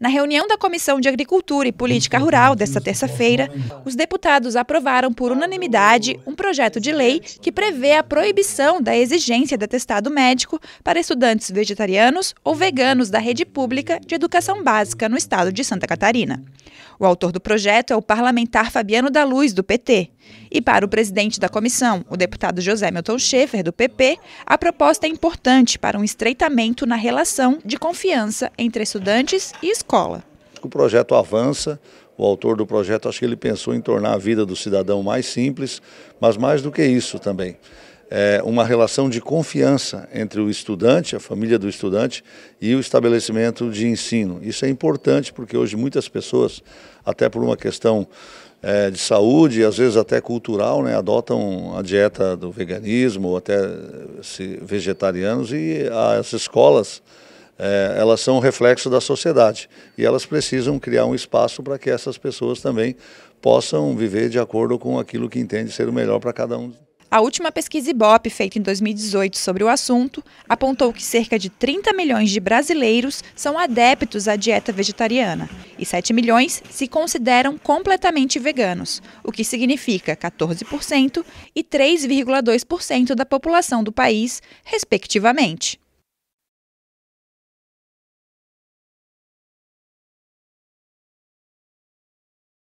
Na reunião da Comissão de Agricultura e Política Rural desta terça-feira, os deputados aprovaram por unanimidade um projeto de lei que prevê a proibição da exigência de atestado médico para estudantes vegetarianos ou veganos da rede pública de educação básica no estado de Santa Catarina. O autor do projeto é o parlamentar Fabiano da Luz, do PT. E para o presidente da comissão, o deputado José Milton Schaefer, do PP, a proposta é importante para um estreitamento na relação de confiança entre estudantes e escolas escola. O projeto avança, o autor do projeto acho que ele pensou em tornar a vida do cidadão mais simples, mas mais do que isso também. É uma relação de confiança entre o estudante, a família do estudante e o estabelecimento de ensino. Isso é importante porque hoje muitas pessoas, até por uma questão é, de saúde, às vezes até cultural, né, adotam a dieta do veganismo ou até se vegetarianos e as escolas é, elas são um reflexo da sociedade e elas precisam criar um espaço para que essas pessoas também possam viver de acordo com aquilo que entende ser o melhor para cada um. A última pesquisa Ibope, feita em 2018 sobre o assunto, apontou que cerca de 30 milhões de brasileiros são adeptos à dieta vegetariana e 7 milhões se consideram completamente veganos, o que significa 14% e 3,2% da população do país, respectivamente.